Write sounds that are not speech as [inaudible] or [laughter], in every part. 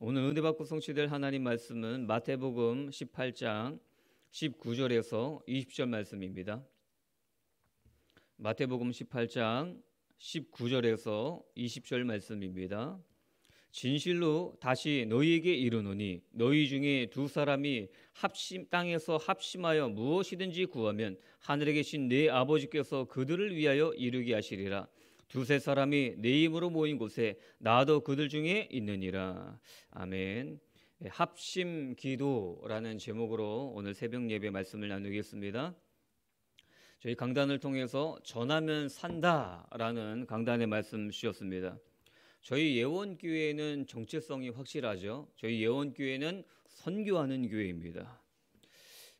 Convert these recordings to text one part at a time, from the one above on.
오늘 은혜 받고 성취될 하나님 말씀은 마태복음 18장 19절에서 20절 말씀입니다. 마태복음 18장 19절에서 20절 말씀입니다. 진실로 다시 너희에게 이르노니 너희 중에 두 사람이 합심 땅에서 합심하여 무엇이든지 구하면 하늘에 계신 네 아버지께서 그들을 위하여 이루게 하시리라 두세 사람이 내힘으로 모인 곳에 나도 그들 중에 있느니라. 아멘. 예, 합심 기도라는 제목으로 오늘 새벽 예배 말씀을 나누겠습니다. 저희 강단을 통해서 전하면 산다라는 강단의 말씀 주셨습니다. 저희 예원교회는 정체성이 확실하죠. 저희 예원교회는 선교하는 교회입니다.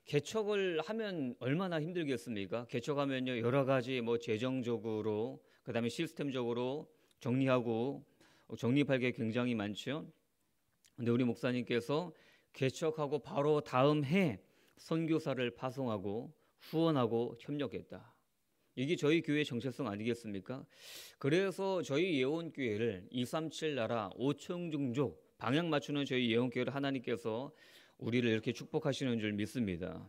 개척을 하면 얼마나 힘들겠습니까? 개척하면요 여러 가지 뭐 재정적으로 그다음에 시스템적으로 정리하고 어, 정리할 게 굉장히 많죠. 근데 우리 목사님께서 개척하고 바로 다음 해 선교사를 파송하고 후원하고 협력했다. 이게 저희 교회 정체성 아니겠습니까? 그래서 저희 예원교회를 237 나라 5천 종족 방향 맞추는 저희 예원교회를 하나님께서 우리를 이렇게 축복하시는 줄 믿습니다.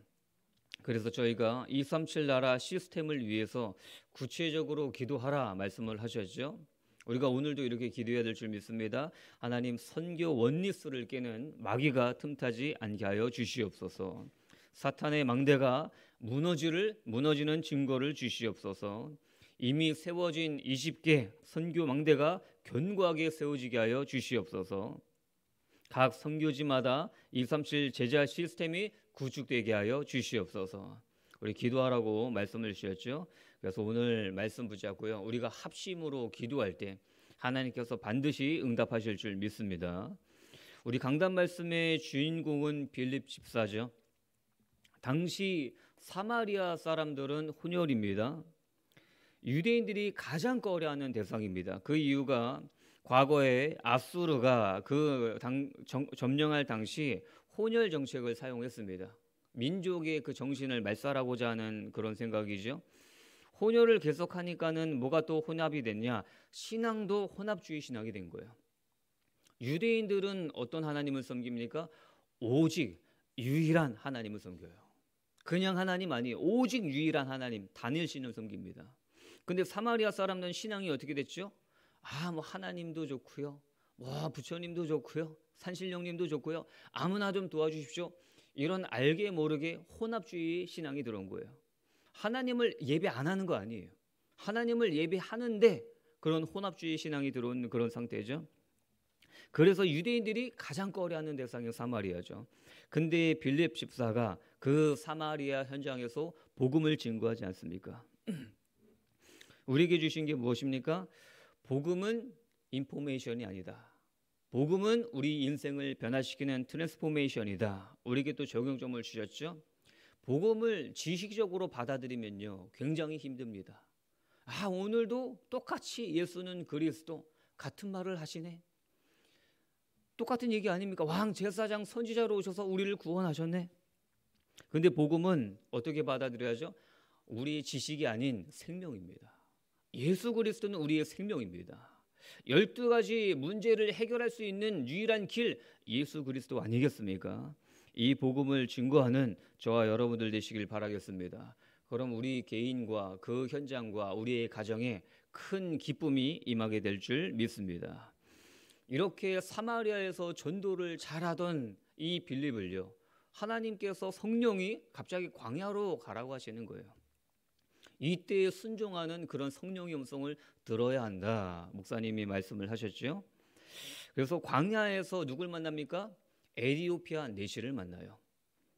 그래서 저희가 237 나라 시스템을 위해서 구체적으로 기도하라 말씀을 하셨죠. 우리가 오늘도 이렇게 기도해야 될 줄 믿습니다. 하나님 선교 원리스를 깨는 마귀가 틈타지 않게 하여 주시옵소서. 사탄의 망대가 무너지를 무너지는 증거를 주시옵소서. 이미 세워진 20개 선교 망대가 견고하게 세워지게 하여 주시옵소서. 각 선교지마다 237 제자 시스템이 구축되게 하여 주시옵소서. 우리 기도하라고 말씀을 주셨죠. 그래서 오늘 말씀 붙잡고요. 우리가 합심으로 기도할 때 하나님께서 반드시 응답하실 줄 믿습니다. 우리 강단 말씀의 주인공은 빌립 집사죠. 당시 사마리아 사람들은 혼혈입니다. 유대인들이 가장 꺼려하는 대상입니다. 그 이유가 과거에 아수르가 그 당, 정, 점령할 당시 혼혈 정책을 사용했습니다. 민족의 그 정신을 말살하고자 하는 그런 생각이죠. 혼혈을 계속하니까는 뭐가 또 혼합이 됐냐? 신앙도 혼합주의 신앙이 된 거예요. 유대인들은 어떤 하나님을 섬깁니까? 오직 유일한 하나님을 섬겨요. 그냥 하나님 아니 오직 유일한 하나님 단일 신을 섬깁니다. 근데 사마리아 사람들은 신앙이 어떻게 됐죠? 아, 뭐 하나님도 좋고요. 뭐 부처님도 좋고요. 산신령님도 좋고요. 아무나 좀 도와주십시오. 이런 알게 모르게 혼합주의 신앙이 들어온 거예요. 하나님을 예배 안 하는 거 아니에요. 하나님을 예배하는데 그런 혼합주의 신앙이 들어온 그런 상태죠. 그래서 유대인들이 가장 꺼려하는 대상이 사마리아죠. 근데 빌립 집사가 그 사마리아 현장에서 복음을 증거하지 않습니까? [clears throat] 우리에게 주신 게 무엇입니까? 복음은 인포메이션이 아니다. 복음은 우리 인생을 변화시키는 트랜스포메이션이다. 우리에게 또 적용점을 주셨죠. 복음을 지식적으로 받아들이면요. 굉장히 힘듭니다. 아, 오늘도 똑같이 예수는 그리스도 같은 말을 하시네. 똑같은 얘기 아닙니까? 왕 제사장 선지자로 오셔서 우리를 구원하셨네. 근데 복음은 어떻게 받아들여야죠? 우리의 지식이 아닌 생명입니다. 예수 그리스도는 우리의 생명입니다. 1 2 가지 문제를 해결할 수 있는 유일한 길 예수 그리스도 아니겠습니까? 이 복음을 증거하는 저와 여러분들 되시길 바라겠습니다. 그럼 우리 개인과 그 현장과 우리의 가정에 큰 기쁨이 임하게 될 줄 믿습니다. 이렇게 사마리아에서 전도를 잘하던 이 빌립을요. 하나님께서 성령이 갑자기 광야로 가라고 하시는 거예요. 이때에 순종하는 그런 성령의 음성을 들어야 한다. 목사님이 말씀을 하셨죠. 그래서 광야에서 누굴 만납니까? 에디오피아 내시를 만나요.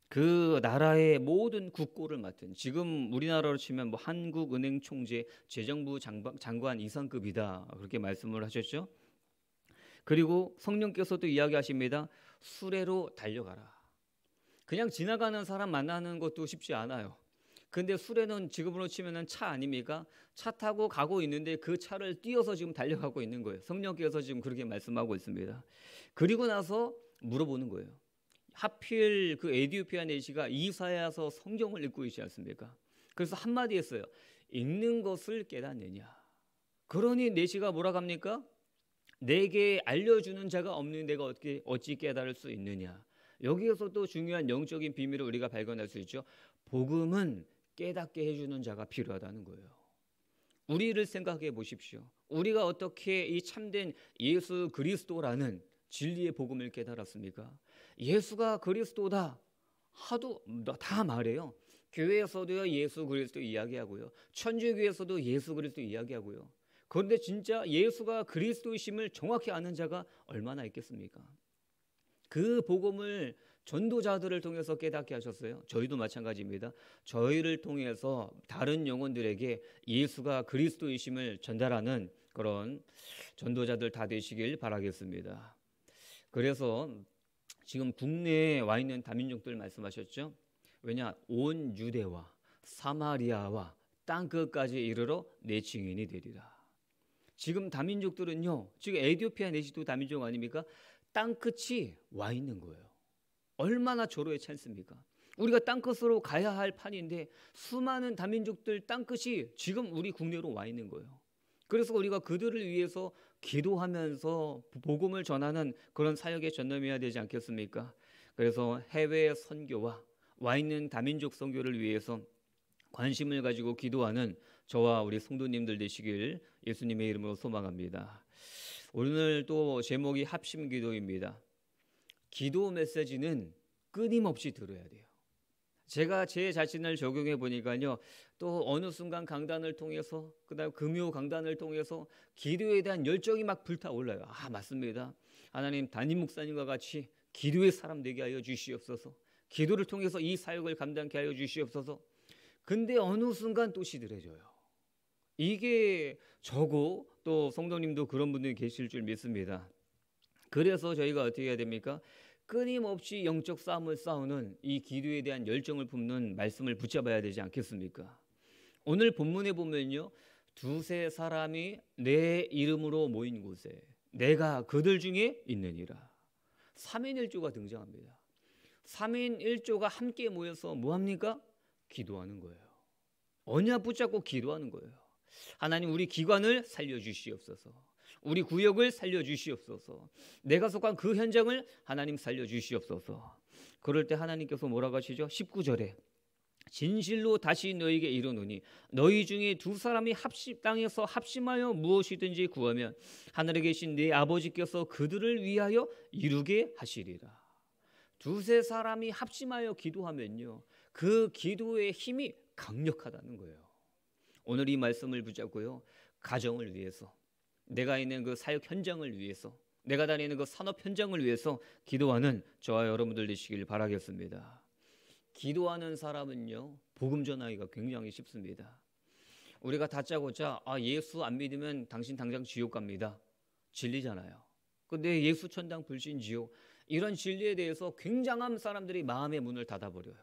그 나라의 모든 국고를 맡은 지금 우리나라로 치면 뭐 한국은행 총재, 재정부 장관, 장관 이상급이다 그렇게 말씀을 하셨죠. 그리고 성령께서도 이야기하십니다. 수레로 달려가라. 그냥 지나가는 사람 만나는 것도 쉽지 않아요. 근데 수레는 지금으로 치면은 차 아닙니까? 차 타고 가고 있는데 그 차를 뛰어서 지금 달려가고 있는 거예요. 성령께서 지금 그렇게 말씀하고 있습니다. 그리고 나서 물어보는 거예요. 하필 그 에디오피아 내시가 이사야서 성경을 읽고 있지 않습니까? 그래서 한마디 했어요. 읽는 것을 깨닫느냐. 그러니 내시가 뭐라 합니까? 내게 알려주는 자가 없는 내가 어떻게 어찌 깨달을 수 있느냐. 여기에서 또 중요한 영적인 비밀을 우리가 발견할 수 있죠. 복음은 깨닫게 해주는 자가 필요하다는 거예요. 우리를 생각해 보십시오. 우리가 어떻게 이 참된 예수 그리스도라는 진리의 복음을 깨달았습니까? 예수가 그리스도다. 하도 다 말해요. 교회에서도 예수 그리스도 이야기하고요. 천주교에서도 예수 그리스도 이야기하고요. 그런데 진짜 예수가 그리스도이심을 정확히 아는 자가 얼마나 있겠습니까? 그 복음을 전도자들을 통해서 깨닫게 하셨어요. 저희도 마찬가지입니다. 저희를 통해서 다른 영혼들에게 예수가 그리스도이심을 전달하는 그런 전도자들 다 되시길 바라겠습니다. 그래서 지금 국내에 와 있는 다민족들 말씀하셨죠? 왜냐, 온 유대와 사마리아와 땅 끝까지 이르러 내 증인이 되리라. 지금 다민족들은요, 지금 에디오피아 내지도 다민족 아닙니까? 땅 끝이 와 있는 거예요. 얼마나 절호에 찬습니까? 우리가 땅끝으로 가야 할 판인데 수많은 다민족들 땅끝이 지금 우리 국내로 와 있는 거예요. 그래서 우리가 그들을 위해서 기도하면서 복음을 전하는 그런 사역에 전념해야 되지 않겠습니까? 그래서 해외 선교와 와 있는 다민족 선교를 위해서 관심을 가지고 기도하는 저와 우리 성도님들 되시길 예수님의 이름으로 소망합니다. 오늘 또 제목이 합심 기도입니다. 기도 메시지는 끊임없이 들어야 돼요. 제가 제 자신을 적용해 보니까요. 또 어느 순간 강단을 통해서 그다음 금요 강단을 통해서 기도에 대한 열정이 막 불타올라요. 아, 맞습니다. 하나님 담임 목사님과 같이 기도의 사람 되게 하여 주시옵소서. 기도를 통해서 이 사역을 감당케 하여 주시옵소서. 근데 어느 순간 또 시들해져요. 이게 저고 또 성도님도 그런 분들이 계실 줄 믿습니다. 그래서 저희가 어떻게 해야 됩니까? 끊임없이 영적 싸움을 싸우는 이 기도에 대한 열정을 품는 말씀을 붙잡아야 되지 않겠습니까? 오늘 본문에 보면요. 두세 사람이 내 이름으로 모인 곳에 내가 그들 중에 있느니라. 3인 1조가 등장합니다. 3인 1조가 함께 모여서 뭐 합니까? 기도하는 거예요. 언약 붙잡고 기도하는 거예요. 하나님 우리 기관을 살려 주시옵소서. 우리 구역을 살려주시옵소서. 내가 속한 그 현장을 하나님 살려주시옵소서. 그럴 때 하나님께서 뭐라고 하시죠? 19절에 진실로 다시 너희에게 이르노니 너희 중에 두 사람이 합심 땅에서 합심하여 무엇이든지 구하면 하늘에 계신 네 아버지께서 그들을 위하여 이루게 하시리라. 두세 사람이 합심하여 기도하면요. 그 기도의 힘이 강력하다는 거예요. 오늘 이 말씀을 붙잡고요. 가정을 위해서 내가 있는 그 사역 현장을 위해서 내가 다니는 그 산업 현장을 위해서 기도하는 저와 여러분들 되시길 바라겠습니다. 기도하는 사람은요 복음 전하기가 굉장히 쉽습니다. 우리가 다짜고짜 아 예수 안 믿으면 당신 당장 지옥 갑니다. 진리잖아요. 근데 예수 천당 불신 지옥 이런 진리에 대해서 굉장한 사람들이 마음의 문을 닫아버려요.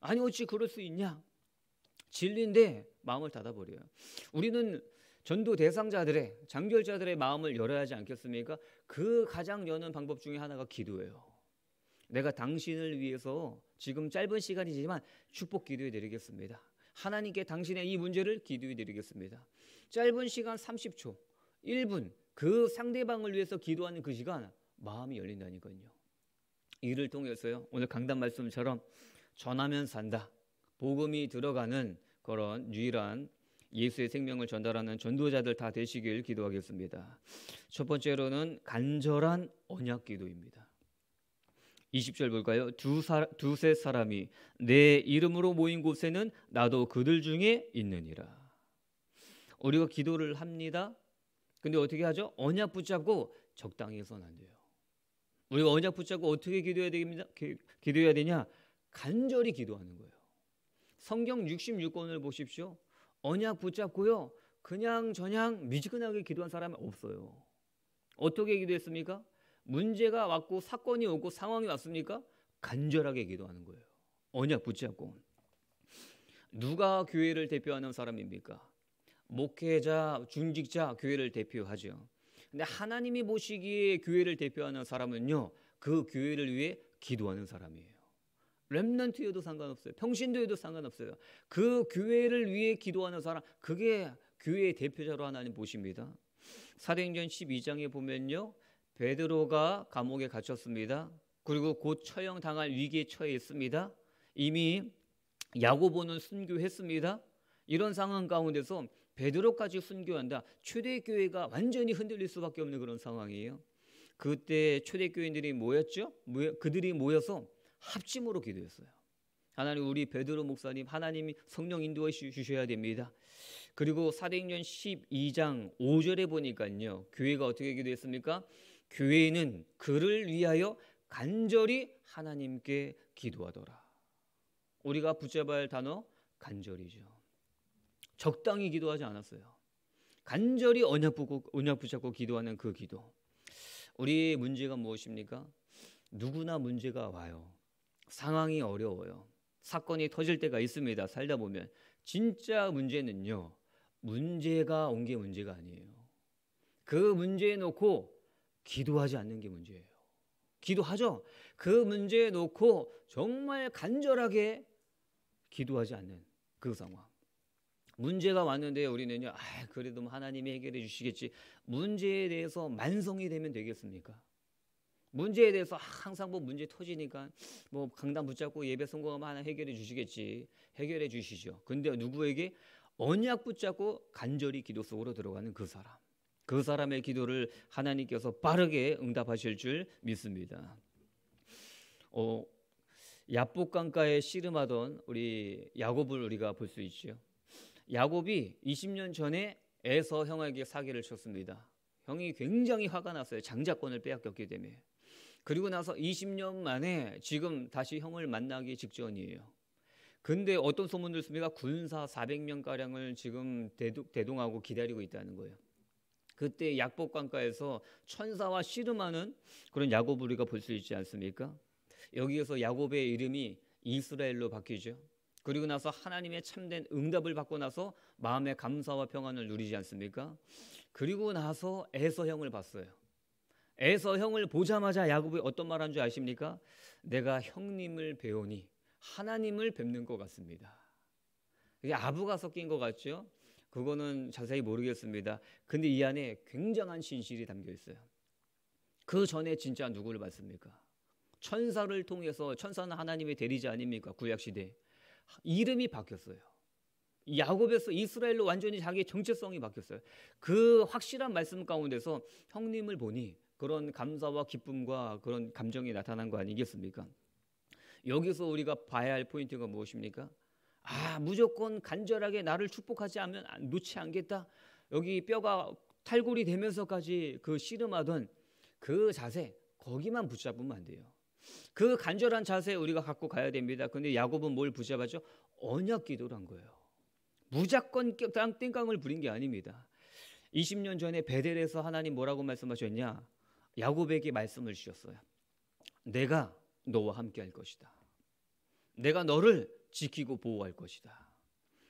아니 어찌 그럴 수 있냐? 진리인데 마음을 닫아버려요. 우리는 전도 대상자들의 장결자들의 마음을 열어야 하지 않겠습니까? 그 가장 여는 방법 중에 하나가 기도예요. 내가 당신을 위해서 지금 짧은 시간이지만 축복 기도해 드리겠습니다. 하나님께 당신의 이 문제를 기도해 드리겠습니다. 짧은 시간 30초, 1분 그 상대방을 위해서 기도하는 그 시간 마음이 열린다니까요. 이를 통해서요. 오늘 강단 말씀처럼 전하면 산다. 복음이 들어가는 그런 유일한 예수의 생명을 전달하는 전도자들 다 되시길 기도하겠습니다. 첫 번째로는 간절한 언약 기도입니다. 20절 볼까요? 두 사, 두세 사람이 내 이름으로 모인 곳에는 나도 그들 중에 있느니라. 우리가 기도를 합니다. 근데 어떻게 하죠? 언약 붙잡고 적당히 해서는 안 돼요. 우리가 언약 붙잡고 어떻게 기도해야 됩니다. 기도해야 되냐? 간절히 기도하는 거예요. 성경 66권을 보십시오. 언약 붙잡고요. 그냥 저냥 미지근하게 기도한 사람은 없어요. 어떻게 기도했습니까? 문제가 왔고 사건이 오고 상황이 왔습니까? 간절하게 기도하는 거예요. 언약 붙잡고. 누가 교회를 대표하는 사람입니까? 목회자, 중직자 교회를 대표하죠. 근데 하나님이 보시기에 교회를 대표하는 사람은요. 그 교회를 위해 기도하는 사람이에요. 렘넌트여도 상관없어요. 평신도여도 상관없어요. 그 교회를 위해 기도하는 사람 그게 교회의 대표자로 하나님 모십니다. 사도행전 12장에 보면요. 베드로가 감옥에 갇혔습니다. 그리고 곧 처형 당할 위기에 처해 있습니다. 이미 야고보는 순교했습니다. 이런 상황 가운데서 베드로까지 순교한다. 초대 교회가 완전히 흔들릴 수밖에 없는 그런 상황이에요. 그때 초대 교인들이 모였죠. 그들이 모여서 합심으로 기도했어요. 하나님 우리 베드로 목사님 하나님이 성령 인도해 주셔야 됩니다. 그리고 사도행전 12장 5절에 보니까요. 교회가 어떻게 기도했습니까? 교회는 그를 위하여 간절히 하나님께 기도하더라. 우리가 붙잡아야 할 단어 간절이죠. 적당히 기도하지 않았어요. 간절히 언약 붙고 언약 붙잡고 기도하는 그 기도. 우리 문제가 무엇입니까? 누구나 문제가 와요. 상황이 어려워요. 사건이 터질 때가 있습니다. 살다 보면 진짜 문제는요. 문제가 온 게 문제가 아니에요. 그 문제에 놓고 기도하지 않는 게 문제예요. 기도하죠. 그 문제에 놓고 정말 간절하게 기도하지 않는 그 상황. 문제가 왔는데 우리는요, 아, 그래도 뭐 하나님이 해결해 주시겠지. 문제에 대해서 만성이 되면 되겠습니까? 문제에 대해서 항상 뭐 문제 터지니까 뭐강당 붙잡고 예배 성공하면 하나 해결해 주시겠지. 해결해 주시죠. 근데 누구에게 언약 붙잡고 간절히 기도 속으로 들어가는 그 사람. 그 사람의 기도를 하나님께서 빠르게 응답하실 줄 믿습니다. 어, 야복강가에 씨름하던 우리 야곱을 우리가 볼 수 있죠. 야곱이 20년 전에 에서 형에게 사기를 쳤습니다. 형이 굉장히 화가 났어요. 장자권을 빼앗겼기 때문에. 그리고 나서 20년 만에 지금 다시 형을 만나기 직전이에요. 근데 어떤 소문들 있습니까? 군사 400명가량을 지금 대동, 하고 기다리고 있다는 거예요. 그때 약복강가에서 천사와 씨름하는 그런 야곱 우리가 볼 수 있지 않습니까? 여기에서 야곱의 이름이 이스라엘로 바뀌죠. 그리고 나서 하나님의 참된 응답을 받고 나서 마음의 감사와 평안을 누리지 않습니까? 그리고 나서 에서형을 봤어요. 에서 형을 보자마자 야곱이 어떤 말한줄 아십니까? 내가 형님을 배우니 하나님을 뵙는 것 같습니다. 이게 아부가 섞인 것 같죠? 그거는 자세히 모르겠습니다. 근데 이 안에 굉장한 진실이 담겨 있어요. 그 전에 진짜 누구를 봤습니까? 천사를 통해서 천사는 하나님의 대리자 아닙니까? 구약 시대 이름이 바뀌었어요. 야곱에서 이스라엘로 완전히 자기의 정체성이 바뀌었어요. 그 확실한 말씀 가운데서 형님을 보니 그런 감사와 기쁨과 그런 감정이 나타난 거 아니겠습니까? 여기서 우리가 봐야 할 포인트가 무엇입니까? 아, 무조건 간절하게 나를 축복하지 않으면 놓지 않겠다. 여기 뼈가 탈골이 되면서까지 그 씨름하던 그 자세 거기만 붙잡으면 안 돼요. 그 간절한 자세 우리가 갖고 가야 됩니다. 근데 야곱은 뭘 붙잡았죠? 언약 기도를 한 거예요. 무조건 땡깡을 부린 게 아닙니다. 20년 전에 베델에서 하나님 뭐라고 말씀하셨냐? 야곱에게 말씀을 주셨어요. 내가 너와 함께 할 것이다. 내가 너를 지키고 보호할 것이다.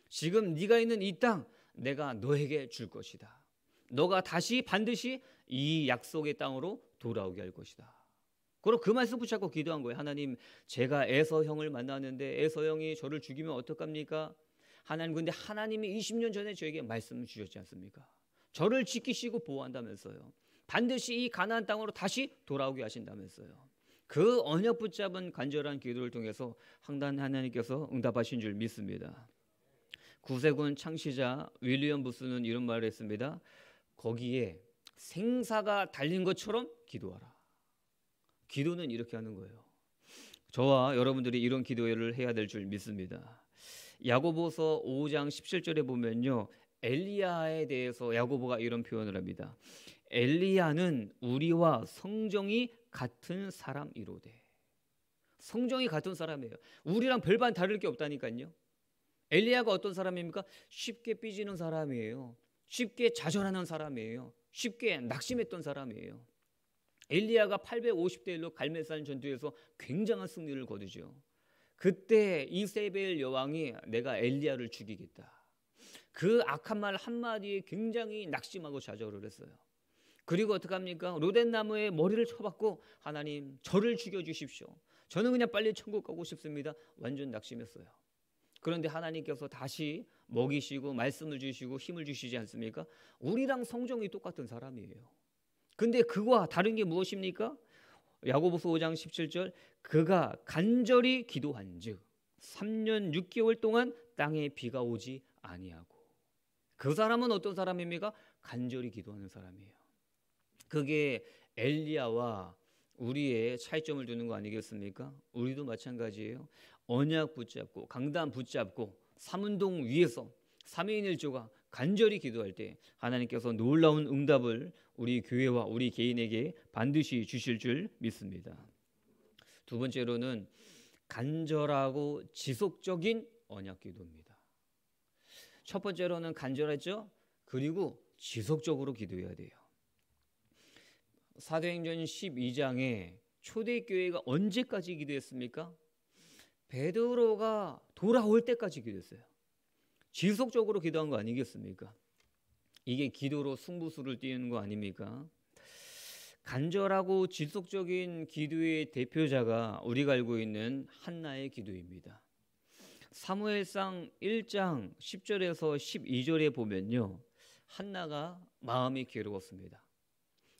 지금 네가 있는 이 땅 내가 너에게 줄 것이다. 너가 다시 반드시 이 약속의 땅으로 돌아오게 할 것이다. 그럼 그 말씀 붙잡고 기도한 거예요. 하나님, 제가 에서 형을 만났는데 에서 형이 저를 죽이면 어떡합니까? 하나님 근데 하나님이 20년 전에 저에게 말씀을 주셨지 않습니까? 저를 지키시고 보호한다면서요. 반드시 이 가나안 땅으로 다시 돌아오게 하신다면서요. 그 언약 붙잡은 간절한 기도를 통해서 항단 하나님께서 응답하신 줄 믿습니다. 구세군 창시자 윌리엄 부스는 이런 말을 했습니다. 거기에 생사가 달린 것처럼 기도하라. 기도는 이렇게 하는 거예요. 저와 여러분들이 이런 기도를 해야 될 줄 믿습니다. 야고보서 5장 17절에 보면요. 엘리야에 대해서 야고보가 이런 표현을 합니다. 엘리야는 우리와 성정이 같은 사람이로되 성정이 같은 사람이에요. 우리랑 별반 다를 게 없다니까요. 엘리야가 어떤 사람입니까? 쉽게 삐지는 사람이에요. 쉽게 좌절하는 사람이에요. 쉽게 낙심했던 사람이에요. 엘리야가 850대 1로 갈멜산 전투에서 굉장한 승리를 거두죠. 그때 이세벨 여왕이 내가 엘리야를 죽이겠다. 그 악한 말 한마디에 굉장히 낙심하고 좌절을 했어요. 그리고 어떡합니까? 로덴나무에 머리를 쳐박고 하나님 저를 죽여주십시오. 저는 그냥 빨리 천국 가고 싶습니다. 완전 낙심했어요. 그런데 하나님께서 다시 먹이시고 말씀을 주시고 힘을 주시지 않습니까? 우리랑 성정이 똑같은 사람이에요. 근데 그와 다른 게 무엇입니까? 야고보서 5장 17절 그가 간절히 기도한즉 3년 6개월 동안 땅에 비가 오지 아니하고 그 사람은 어떤 사람입니까? 간절히 기도하는 사람이에요. 그게 엘리야와 우리의 차이점을 두는 거 아니겠습니까? 우리도 마찬가지예요. 언약 붙잡고 강단 붙잡고 삼운동 위에서 삼위인일조가 간절히 기도할 때 하나님께서 놀라운 응답을 우리 교회와 우리 개인에게 반드시 주실 줄 믿습니다. 두 번째로는 간절하고 지속적인 언약 기도입니다. 첫 번째로는 간절했죠. 그리고 지속적으로 기도해야 돼요. 사도행전 12장에 초대교회가 언제까지 기도했습니까? 베드로가 돌아올 때까지 기도했어요. 지속적으로 기도한 거 아니겠습니까? 이게 기도로 승부수를 띄우는 거 아닙니까? 간절하고 지속적인 기도의 대표자가 우리가 알고 있는 한나의 기도입니다. 사무엘상 1장 10절에서 12절에 보면요. 한나가 마음이 괴로웠습니다.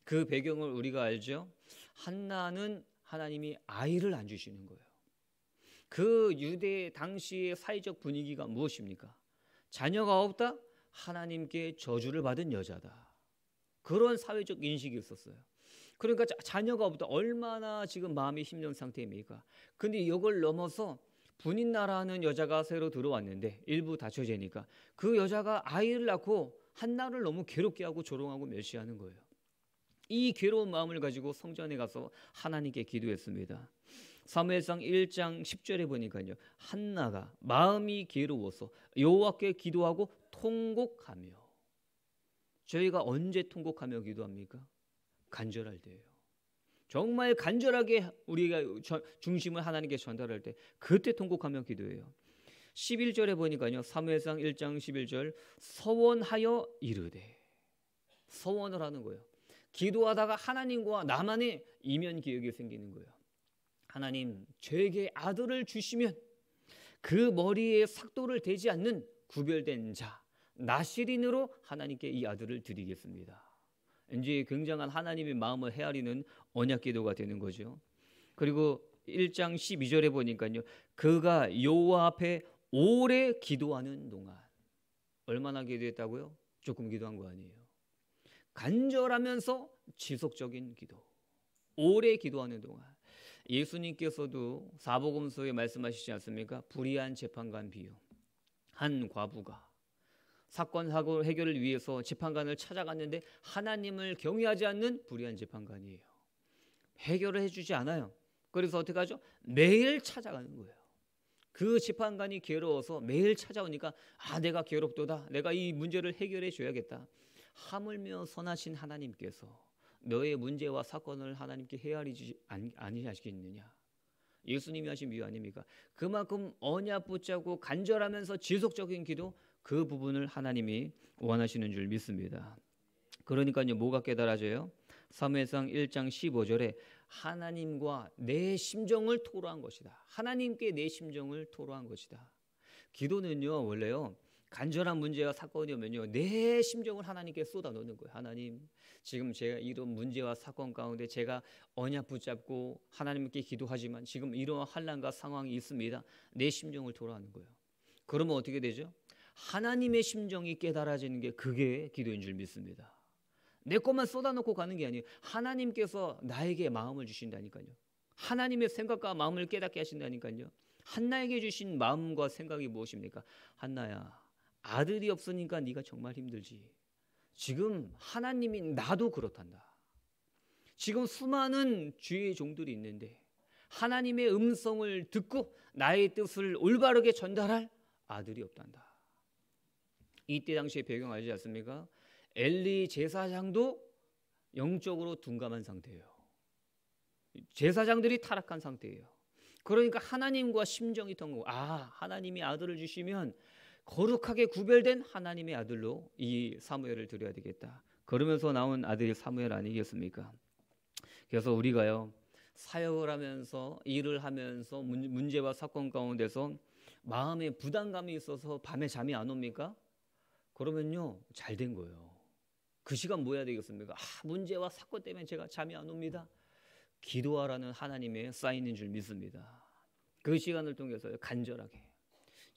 그 배경을 우리가 알죠. 한나는 하나님이 아이를 안 주시는 거예요. 그 유대 당시의 사회적 분위기가 무엇입니까? 자녀가 없다? 하나님께 저주를 받은 여자다. 그런 사회적 인식이 있었어요. 그러니까 자녀가 없다. 얼마나 지금 마음이 힘든 상태입니까? 근데 이걸 넘어서 분인 나라는 여자가 새로 들어왔는데 일부 다쳐지니까그 여자가 아이를 낳고 한나를 너무 괴롭게 하고 조롱하고 멸시하는 거예요. 이 괴로운 마음을 가지고 성전 에 가서 하나님께 기도했습니다. 사무엘상 1장 10절에 보니까요. 한나가 마음이 괴로워서 여호와께 기도하고 통곡하며 저희가 언제 통곡하며 기도합니까? 간절할 때예요. 정말 간절하게 우리가 중심을 하나님께 전달할 때 그때 통곡하며 기도해요. 11절에 보니까요. 사무엘상 1장 11절 서원하여 이르되 서원을 하는 거예요. 기도하다가 하나님과 나만의 이면 기억이 생기는 거예요. 하나님, 저에게 아들을 주시면 그 머리에 삭도를 대지 않는 구별된 자, 나시린으로 하나님께 이 아들을 드리겠습니다. 이제 굉장한 하나님의 마음을 헤아리는 언약 기도가 되는 거죠. 그리고 1장 12절에 보니까요. 그가 여호와 앞에 오래 기도하는 동안 얼마나 기도했다고요? 조금 기도한 거 아니에요. 간절하면서 지속적인 기도. 오래 기도하는 동안 예수님께서도 사복음서에 말씀하시지 않습니까? 불의한 재판관 비유. 한 과부가 사건 사고 해결을 위해서 재판관을 찾아갔는데 하나님을 경외하지 않는 불의한 재판관이에요. 해결을 해주지 않아요. 그래서 어떻게 하죠? 매일 찾아가는 거예요. 그 재판관이 괴로워서 매일 찾아오니까 아 내가 괴롭도다. 내가 이 문제를 해결해 줘야겠다. 하물며 선하신 하나님께서 너의 문제와 사건을 하나님께 헤아리지 아니하시겠느냐? 예수님이 하신 이유 아닙니까? 그만큼 언약 붙잡고 간절하면서 지속적인 기도 그 부분을 하나님이 원하시는 줄 믿습니다. 그러니까요 뭐가 깨달아져요? 사무상 1장 15절에 하나님과 내 심정을 토로한 것이다. 하나님께 내 심정을 토로한 것이다. 기도는요 원래요 간절한 문제와 사건이면요. 오내 심정을 하나님께 쏟아놓는 거예요. 하나님, 지금 제가 이런 문제와 사건 가운데 제가 언약 붙잡고 하나님께 기도하지만 지금 이러한 한란과 상황이 있습니다. 내 심정을 돌아오는 거예요. 그러면 어떻게 되죠? 하나님의 심정이 깨달아지는 게 그게 기도인 줄 믿습니다. 내 것만 쏟아놓고 가는 게 아니에요. 하나님께서 나에게 마음을 주신다니까요. 하나님의 생각과 마음을 깨닫게 하신다니까요. 한나에게 주신 마음과 생각이 무엇입니까? 한나야, 아들이 없으니까 네가 정말 힘들지. 지금 하나님이 나도 그렇단다. 지금 수많은 주의 종들이 있는데 하나님의 음성을 듣고 나의 뜻을 올바르게 전달할 아들이 없단다. 이때 당시의 배경 알지 않습니까? 엘리 제사장도 영적으로 둔감한 상태예요. 제사장들이 타락한 상태예요. 그러니까 하나님과 심정이 통고 아 하나님이 아들을 주시면 거룩하게 구별된 하나님의 아들로 이 사무엘을 드려야 되겠다. 그러면서 나온 아들이 사무엘 아니겠습니까? 그래서 우리가요 사역을 하면서 일을 하면서 문제와 사건 가운데서 마음에 부담감이 있어서 밤에 잠이 안 옵니까? 그러면요 잘 된 거예요. 그 시간 뭐 해야 되겠습니까? 아, 문제와 사건 때문에 제가 잠이 안 옵니다. 기도하라는 하나님의 사인인 줄 믿습니다. 그 시간을 통해서 간절하게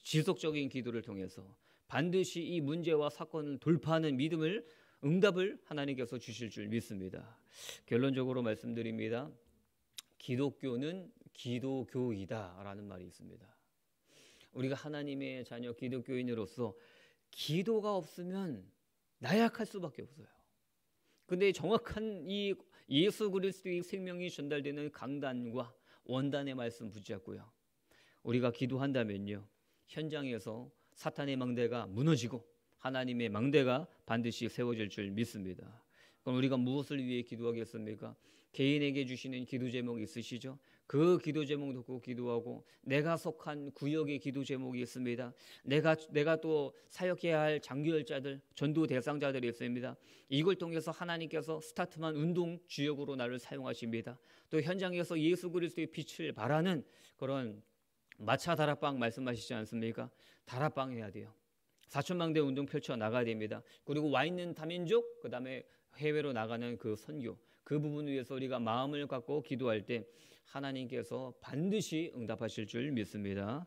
지속적인 기도를 통해서 반드시 이 문제와 사건을 돌파하는 믿음을 응답을 하나님께서 주실 줄 믿습니다. 결론적으로 말씀드립니다. 기독교는 기도교이다라는 말이 있습니다. 우리가 하나님의 자녀 기독교인으로서 기도가 없으면 나약할 수밖에 없어요. 근데 정확한 이 예수 그리스도의 생명이 전달되는 강단과 원단의 말씀 붙잡고요. 우리가 기도한다면요. 현장에서 사탄의 망대가 무너지고 하나님의 망대가 반드시 세워질 줄 믿습니다. 그럼 우리가 무엇을 위해 기도하겠습니까? 개인에게 주시는 기도 제목 있으시죠? 그 기도 제목 듣고 기도하고 내가 속한 구역의 기도 제목이 있습니다. 내가 내가 또 사역해야 할 장교열자들, 전도 대상자들이 있습니다. 이걸 통해서 하나님께서 스타트만 운동 주역으로 나를 사용하십니다. 또 현장에서 예수 그리스도의 빛을 바라는 그런 마차 다락방 말씀하시지 않습니까? 다락방 해야 돼요. 사천망대 운동 펼쳐 나가야 됩니다. 그리고 와 있는 다민족, 그 다음에 해외로 나가는 그 선교, 그 부분 위해서 우리가 마음을 갖고 기도할 때 하나님께서 반드시 응답하실 줄 믿습니다.